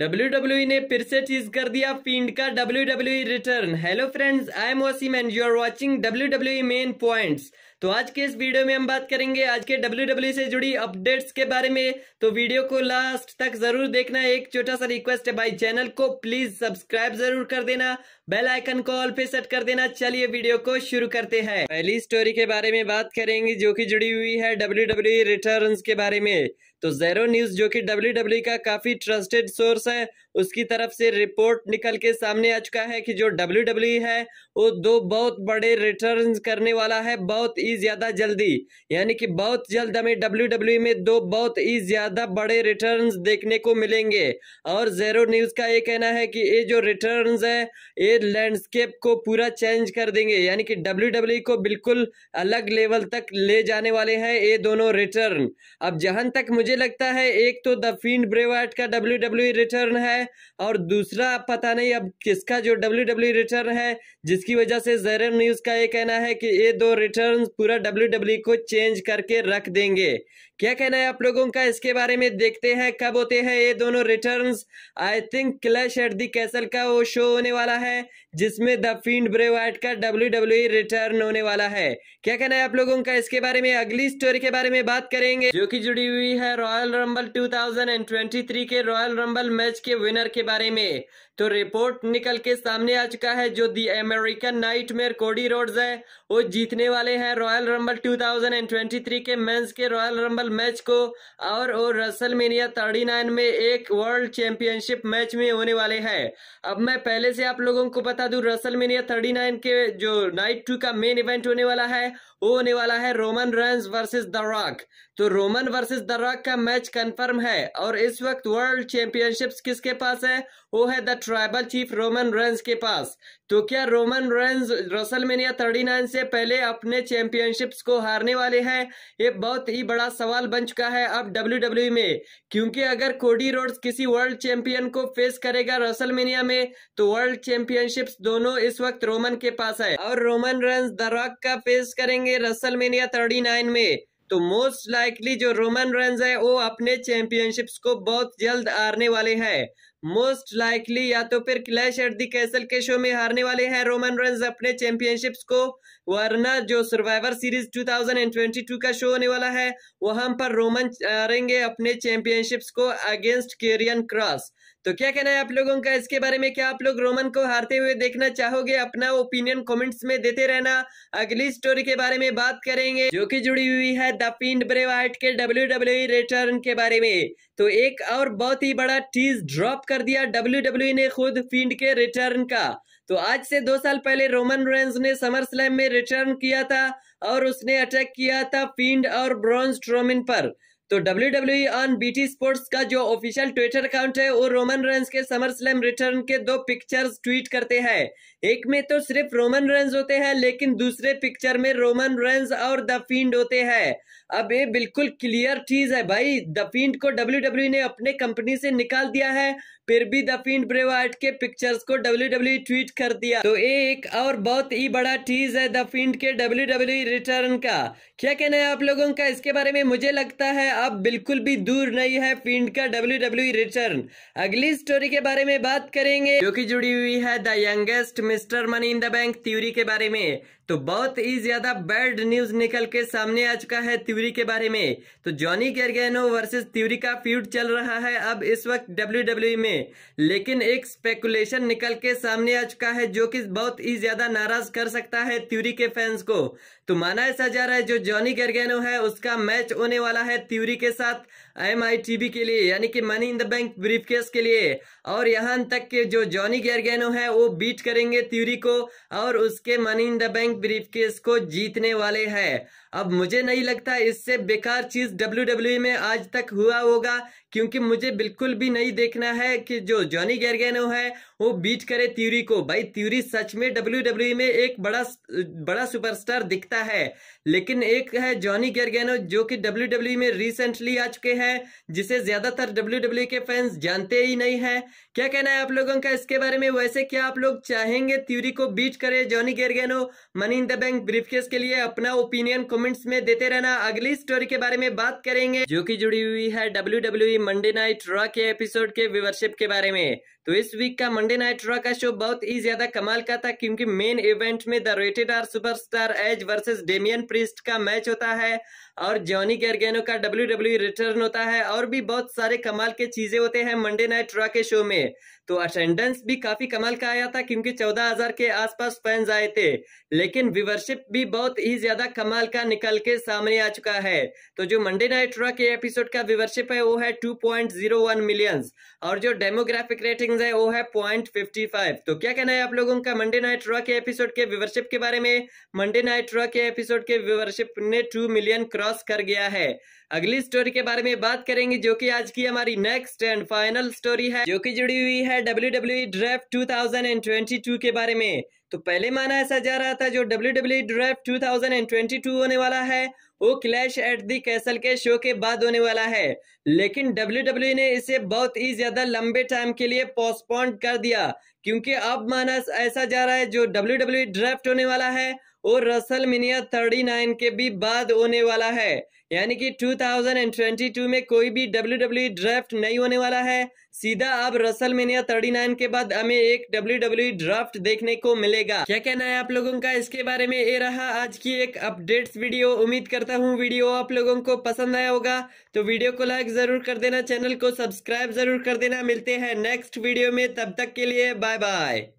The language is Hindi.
डब्ल्यू e ने फिर से चीज कर दिया फील्ड का W W return hello friends I am Osim and you are watching W W main points तो आज के इस वीडियो में हम बात करेंगे आज के डब्ल्यू e से जुड़ी अपडेट्स के बारे में तो वीडियो को लास्ट तक जरूर देखना एक छोटा सा रिक्वेस्ट है भाई चैनल को प्लीज सब्सक्राइब जरूर कर देना बेल आइकन को ऑल पे सेट कर देना चलिए वीडियो को शुरू करते हैं पहली स्टोरी के बारे में बात करेंगे जो कि जुड़ी हुई है डब्ल्यू डब्ल्यू e के बारे में तो जेरो न्यूज जो की डब्ल्यू का काफी ट्रस्टेड सोर्स Say. उसकी तरफ से रिपोर्ट निकल के सामने आ चुका है कि जो डब्ल्यू डब्ल्यू e है वो दो बहुत बड़े रिटर्न करने वाला है बहुत ही ज़्यादा जल्दी यानी कि बहुत जल्द हमें डब्ल्यू डब्ल्यू e में दो बहुत ही ज़्यादा बड़े रिटर्न देखने को मिलेंगे और जेरो न्यूज़ का ये कहना है कि ये जो रिटर्न है ये लैंडस्केप को पूरा चेंज कर देंगे यानी कि डब्ल्यू डब्ल्यू e को बिल्कुल अलग लेवल तक ले जाने वाले हैं ये दोनों रिटर्न अब जहां तक मुझे लगता है एक तो द फीड ब्रेवाट का डब्ल्यू डब्ल्यू रिटर्न है और दूसरा पता नहीं अब किसका जो डब्ल्यू डब्ल्यू रिटर्न है जिसकी वजह से जेरन न्यूज का ये कहना है कि ये दो रिटर्न पूरा डब्ल्यू डब्ल्यू e को चेंज करके रख देंगे क्या कहना है आप लोगों का इसके बारे में देखते हैं कब होते हैं ये दोनों return I think clash at the castle का वो शो होने वाला है जिसमें द फीड ब्रेवाइट का डब्ल्यू डब्ल्यू रिटर्न होने वाला है क्या कहना है आप लोगों का इसके बारे में अगली स्टोरी के बारे में बात करेंगे जो की जुड़ी हुई है रॉयल रंबल टू के रॉयल रंबल मैच के विनर के बारे में तो रिपोर्ट निकल के सामने आ चुका है जो the American nightmare Cody Rhodes है वो जीतने वाले हैं रॉयल रंबल 2023 के मेंस के रॉयल रंबल मैच को और वो रसल मेनिया थर्टी में एक वर्ल्ड चैंपियनशिप मैच में होने वाले हैं अब मैं पहले से आप लोगों को बता दू रसल मेनिया थर्टी के जो नाइट टू का मेन इवेंट होने वाला है वो होने वाला है Roman Reigns versus the Rock तो रोमन वर्सेस द रॉक का मैच कंफर्म है और इस वक्त वर्ल्ड चैंपियनशिप किसके पास है वो है the tribal chief Roman Reigns के पास तो क्या रोमन रेंज रसलमेनिया नाइन से पहले अपने चैंपियनशिप्स को हारने वाले हैं ये बहुत ही बड़ा सवाल बन चुका है अब डब्ल्यू e में क्योंकि अगर कोडी रोड्स किसी वर्ल्ड चैंपियन को फेस करेगा रसलमेनिया में तो वर्ल्ड चैंपियनशिप दोनों इस वक्त रोमन के पास है और रोमन रेंस द रॉक का फेस करेंगे रसलमेनिया 39 में तो मोस्ट लाइकली जो रोमन रन है वो अपने चैंपियनशिप्स को बहुत जल्द हारने वाले हैं मोस्ट लाइकली या तो फिर क्लैश एट दी कैसल के शो में हारने वाले हैं रोमन रंस अपने चैंपियनशिप्स को वरना जो सर्वाइवर सीरीज 2022 का शो होने वाला है वहां पर रोमन हारेंगे अपने चैंपियनशिप्स को अगेंस्ट केरियन क्रॉस तो क्या कहना है आप लोगों का इसके बारे में क्या आप लोग रोमन को हारते हुए देखना चाहोगे अपना ओपिनियन कमेंट्स में देते रहना अगली स्टोरी के बारे में बात करेंगे जो कि जुड़ी हुई है द पिंड ब्रेवाइट के डब्ल्यू रिटर्न e के बारे में तो एक और बहुत ही बड़ा टीज ड्रॉप कर दिया डब्ल्यू e ने खुद फील्ड के रिटर्न का तो आज से दो साल पहले रोमन रेंज ने समर स्लैम में रिटर्न किया था और उसने अटैक किया था फिंड और ब्रॉन्ज ट्रोमिन पर तो W W on T sports का जो ऑफिशियल ट्विटर अकाउंट है वो रोमन रेंज के समर स्लैम रिटर्न के दो पिक्चर्स ट्वीट करते हैं एक में तो सिर्फ रोमन रेंज होते हैं लेकिन दूसरे पिक्चर में रोमन रेंज और द फिंड होते हैं अब ये बिल्कुल क्लियर चीज है भाई दफीन को डब्ल्यू डब्ल्यू e ने अपने कंपनी से निकाल दिया है फिर भी दफीन ब्रेवाइट के पिक्चर्स को डब्ल्यू डब्ल्यू ट्वीट कर दिया तो ये एक और बहुत ही बड़ा चीज है दफीन के डब्ल्यू डब्ल्यू रिटर्न का क्या कहना है आप लोगों का इसके बारे में मुझे लगता है अब बिल्कुल भी दूर नहीं है फिंड का डब्ल्यू डब्ल्यू रिटर्न अगली स्टोरी के बारे में बात करेंगे जो की जुड़ी हुई है the youngest mister money in the bank Theory के बारे में तो बहुत ही ज्यादा बैड न्यूज निकल के सामने आ चुका है त्यूरी के बारे में तो जॉनी गर्गेनो वर्सेस त्यूरी का फ्यूड चल रहा है अब इस वक्त डब्ल्यू e में लेकिन एक स्पेकुलेशन निकल के सामने आ चुका है जो कि बहुत ही ज्यादा नाराज कर सकता है त्यूरी के फैंस को तो माना ऐसा जा रहा है जो जॉनी गर्गेनो है उसका मैच होने वाला है त्यूरी के साथ एम के लिए यानी कि money in the bank case के लिए और यहाँ तक के जो जॉनी गैरगैनो है वो बीट करेंगे त्यूरी को और उसके money in the bank case को जीतने वाले हैं अब मुझे नहीं लगता इससे बेकार चीज़ डब्ल्यू डब्ल्यू e में आज तक हुआ होगा क्योंकि मुझे बिल्कुल भी नहीं देखना है कि जो जॉनी गैरगेनो है वो बीट करे त्यूरी को भाई त्यूरी सच में डब्ल्यू डब्ल्यू e में एक बड़ा बड़ा सुपरस्टार दिखता है लेकिन एक है जॉनी गैरगेनो जो कि डब्ल्यू डब्ल्यू e में रिसेंटली आ चुके हैं जिसे ज़्यादातर डब्ल्यू डब्ल्यू के फैंस जानते ही नहीं है क्या कहना है आप लोगों का इसके बारे में वैसे क्या आप लोग चाहेंगे त्यूरी को बीट करे Johnny Gargano money in the bank briefcase के लिए अपना ओपिनियन कमेंट्स में देते रहना अगली स्टोरी के बारे में बात करेंगे जो कि जुड़ी हुई है W W Monday night Raw के एपिसोड के व्यूवरशिप के बारे में तो इस वीक का मंडे नाइट रॉ का शो बहुत ही ज्यादा कमाल का था क्योंकि मेन इवेंट में the rated R superstar Edge versus Damian Priest का मैच होता है और जॉनी गर्गेनो का डब्ल्यू डब्ल्यू रिटर्न होता है और भी बहुत सारे कमाल के चीजें होते हैं मंडे नाइट रॉ के शो में तो अटेंडेंस भी काफी कमाल का आया था क्योंकि चौदह हजार के आसपास फैंस आए थे लेकिन व्यूवरशिप भी बहुत ही ज्यादा कमाल का निकल के सामने आ चुका है तो जो मंडे नाइट रॉ के एपिसोड का व्यूवरशिप है वो है two point zero one millions और जो डेमोग्राफिक रेटिंग रेटिंग है वो है पॉइंट फिफ्टी फाइव तो क्या कहना है आप लोगों का मंडे नाइट रॉ के एपिसोड के व्यवरशिप के बारे में मंडे नाइट रॉ के एपिसोड के व्यवरशिप ने टू मिलियन क्रॉस कर गया है अगली स्टोरी के बारे में बात करेंगे जो कि आज की हमारी नेक्स्ट एंड फाइनल स्टोरी है जो कि जुड़ी हुई है डब्ल्यू डब्ल्यू ड्राफ्ट 2022 के बारे में तो पहले माना ऐसा जा रहा था जो डब्ल्यू डब्ल्यू ड्राफ्ट 2022 होने वाला है वो क्लैश एट दी कैसल के शो के बाद होने वाला है लेकिन डब्ल्यू e ने इसे बहुत ही ज्यादा लंबे टाइम के लिए पोस्टपोन्ड कर दिया क्योंकि अब मानस ऐसा जा रहा है जो डब्ल्यू ड्राफ्ट e होने वाला है और रसल मिनिया थर्टी नाइन के भी बाद होने वाला है यानी कि 2022 में कोई भी डब्ल्यू डब्ल्यू ड्राफ्ट नहीं होने वाला है सीधा अब रसल मिनिया थर्टी नाइन के बाद हमें एक डब्ल्यू डब्ल्यू ड्राफ्ट देखने को मिलेगा क्या कहना है आप लोगों का इसके बारे में ये रहा आज की एक अपडेट वीडियो उम्मीद करता हूँ वीडियो आप लोगों को पसंद आया होगा तो वीडियो को लाइक जरूर कर देना चैनल को सब्सक्राइब जरूर कर देना मिलते हैं नेक्स्ट वीडियो में तब तक के लिए बाय बाय